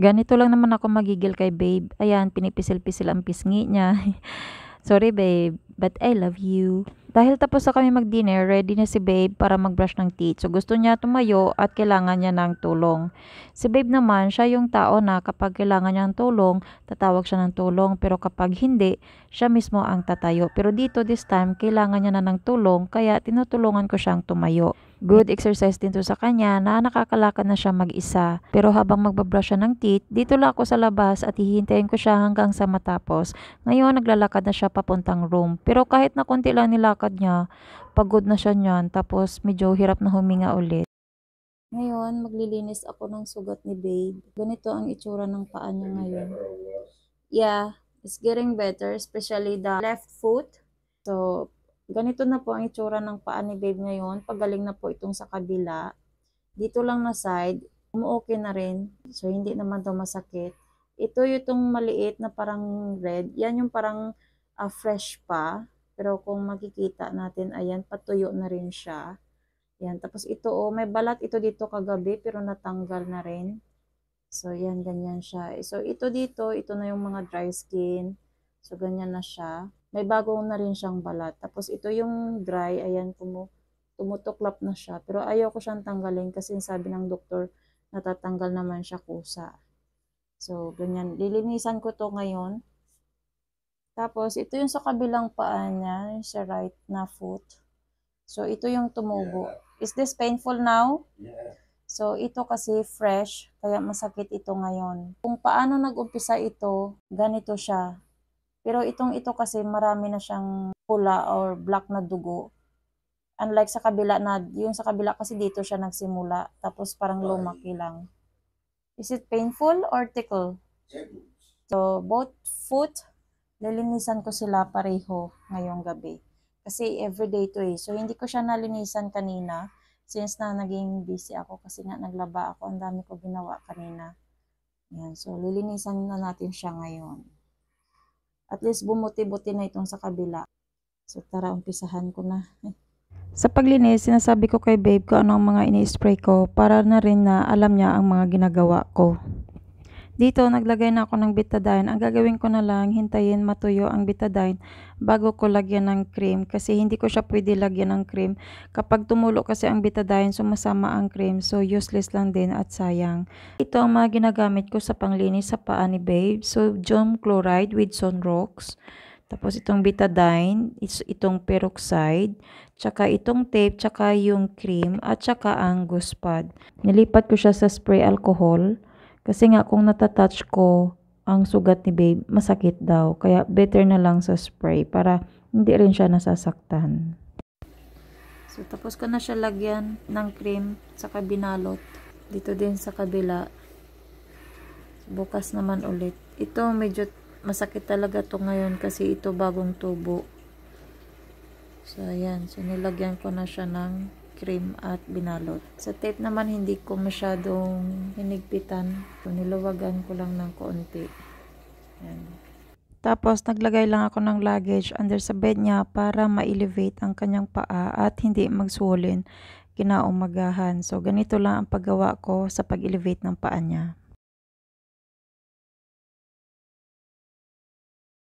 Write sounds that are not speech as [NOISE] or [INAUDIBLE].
Ganito lang naman ako magigil kay babe. Ayan, pinipisil-pisil ang pisngi niya. [LAUGHS] Sorry babe, but I love you. Dahil tapos na kami mag-dinner, ready na si babe para mag-brush ng teeth. So gusto niya tumayo at kailangan niya ng tulong. Si babe naman, siya yung tao na kapag kailangan niya ng tulong, tatawag siya ng tulong. Pero kapag hindi, siya mismo ang tatayo. Pero dito this time, kailangan niya na ng tulong, kaya tinutulungan ko siyang tumayo. Good exercise din to sa kanya na nakakalakad na siya mag-isa. Pero habang magbabrush siya ng teeth, dito lang ako sa labas at hihintayin ko siya hanggang sa matapos. Ngayon naglalakad na siya papuntang room. Pero kahit na konti lang nilakad niya, pagod na siya niyan tapos medyo hirap na huminga ulit. Ngayon, maglilinis ako ng sugat ni babe. Ganito ang itsura ng paa niya ngayon. Yeah, it's getting better, especially the left foot. So, Ganito na po ang itsura ng paa ni babe ngayon. Pagaling na po itong sa kabila. Dito lang na side, umu-okay na rin. So, hindi naman to masakit. Ito yung maliit na parang red. Yan yung parang uh, fresh pa. Pero kung makikita natin, ayan, patuyo na rin siya. Yan. Tapos ito, oh, may balat ito dito kagabi pero natanggal na rin. So, yan, ganyan siya. So, ito dito, ito na yung mga dry skin. So, ganyan na siya. May bagong na rin siyang balat. Tapos, ito yung dry. Ayan, kumu tumutuklap na siya. Pero ayaw ko siyang tanggalin kasi sabi ng doktor, natatanggal naman siya kusa. So, ganyan. Lilinisan ko to ngayon. Tapos, ito yung sa kabilang paa niya, sa right na foot. So, ito yung tumubo. Yeah. Is this painful now? Yeah. So, ito kasi fresh, kaya masakit ito ngayon. Kung paano nag-umpisa ito, ganito siya. Pero itong ito kasi marami na siyang pula or black na dugo. Unlike sa kabila na, yung sa kabila kasi dito siya nagsimula. Tapos parang lumaki lang. Is it painful or tickle? So, both foot, lilinisan ko sila pareho ngayong gabi. Kasi everyday to eh. So, hindi ko siya nalinisan kanina since na naging busy ako kasi nga naglaba ako. Ang dami ko ginawa kanina. Yan. So, lilinisan na natin siya ngayon. At least bumuti-buti na itong sa kabila. So tara, umpisahan ko na. [LAUGHS] Sa paglinis, sinasabi ko kay babe ko ano ang mga ini-spray ko para na rin na alam niya ang mga ginagawa ko. Dito, naglagay na ako ng betadine. Ang gagawin ko na lang, hintayin matuyo ang betadine bago ko lagyan ng cream. Kasi hindi ko siya pwede lagyan ng cream. Kapag tumulo kasi ang betadine, sumasama ang cream. So, useless lang din at sayang. Ito ang mga ginagamit ko sa panglinis sa paa ni Babe. So, Jom Chloride with Sunrox. Tapos itong betadine, itong peroxide, tsaka itong tape, tsaka yung cream, at tsaka ang guspad. Nilipat ko siya sa spray alcohol. Kasi nga kung natatouch ko ang sugat ni babe, masakit daw. Kaya better na lang sa spray para hindi rin siya nasasaktan. So tapos ko na siya lagyan ng cream sa kabinalot. Dito din sa kabila. Bukas naman ulit. Ito medyo masakit talaga to ngayon kasi ito bagong tubo. So ayan, so nilagyan ko na siya ng cream at binalot. Sa tape naman hindi ko masyadong hinigpitan. So, niluwagan ko lang ng konti. Ayan. Tapos naglagay lang ako ng luggage under sa bed niya para ma-elevate ang kanyang paa at hindi magsulin kinaumagahan. So ganito lang ang paggawa ko sa pag-elevate ng paa niya.